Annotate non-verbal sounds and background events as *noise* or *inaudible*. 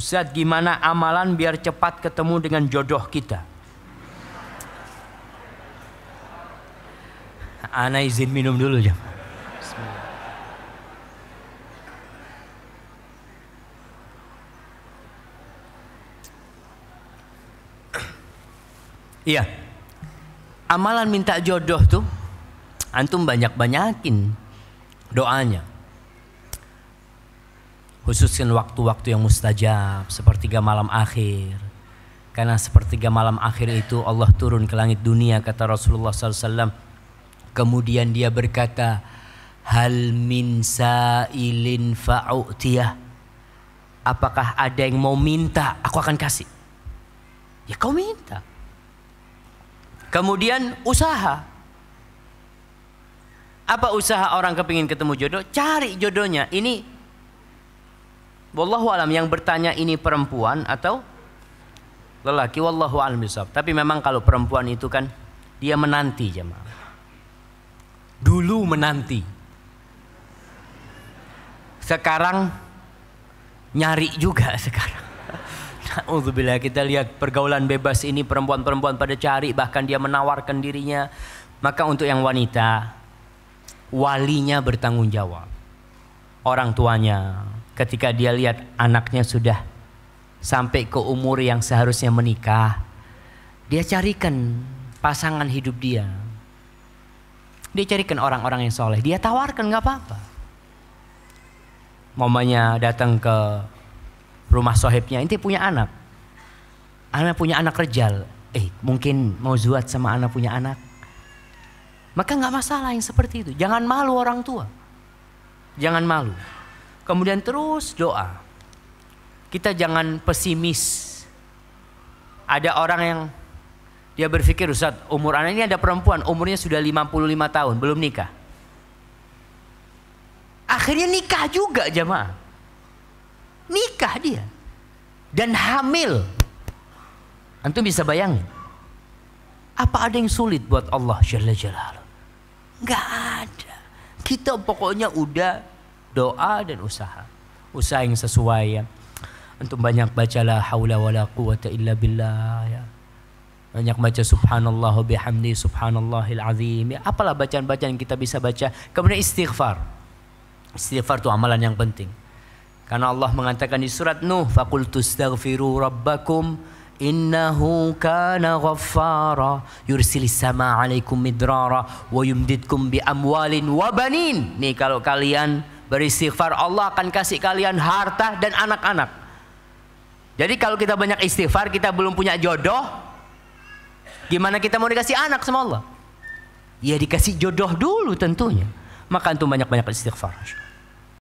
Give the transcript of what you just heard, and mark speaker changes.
Speaker 1: Ustaz gimana amalan biar cepat ketemu dengan jodoh kita? Ana izin minum dulu jam. Iya. Amalan minta jodoh tuh antum banyak-banyakin doanya. Khususkan waktu-waktu yang mustajab sepertiga malam akhir. Karena sepertiga malam akhir itu Allah turun ke langit dunia kata Rasulullah SAW. Kemudian dia berkata, Hal min sa'ilin fa'u'tiyah. Apakah ada yang mau minta? Aku akan kasih. Ya kau minta. Kemudian usaha. Apa usaha orang kepingin ketemu jodoh? Cari jodohnya. Ini Wallahu alam yang bertanya ini perempuan atau lelaki wallahu alam bisawab. Tapi memang kalau perempuan itu kan dia menanti jemaah. Dulu menanti. Sekarang nyari juga *laughs* sekarang. Nauzubillah kita lihat pergaulan bebas ini perempuan-perempuan pada cari bahkan dia menawarkan dirinya. Maka untuk yang wanita walinya bertanggung jawab. Orang tuanya, ketika dia lihat anaknya sudah sampai ke umur yang seharusnya menikah, dia carikan pasangan hidup dia. Dia carikan orang-orang yang soleh. Dia tawarkan nggak apa-apa. Mamanya datang ke rumah sohibnya. Ini punya anak. Anak punya anak rejal. Eh mungkin mau zuat sama anak punya anak. Maka nggak masalah yang seperti itu. Jangan malu orang tua. Jangan malu. Kemudian terus doa. Kita jangan pesimis. Ada orang yang dia berpikir Ustaz umur anak ini ada perempuan umurnya sudah 55 tahun belum nikah. Akhirnya nikah juga jemaah. Nikah dia. Dan hamil. Antum bisa bayangin. Apa ada yang sulit buat Allah Jalla Jalla? Gak ada. Kita pokoknya udah doa dan usaha. Usaha yang sesuai ya. Antum banyak bacalah haula wala quwata illa billah ya. Banyak baca subhanallah wa bihamdi subhanallahil azim. Ya, apalah bacaan-bacaan kita bisa baca. Kemudian istighfar. Istighfar itu amalan yang penting. Karena Allah mengatakan di surat Nuh, "Faqul tustaghfiru rabbakum innahu kana ghaffara yursilis sama alaikum midrara wa yumdidkum bi amwalin wa banin." Nih kalau kalian beristighfar Allah akan kasih kalian harta dan anak-anak jadi kalau kita banyak istighfar kita belum punya jodoh gimana kita mau dikasih anak sama Allah ya dikasih jodoh dulu tentunya maka itu banyak-banyak istighfar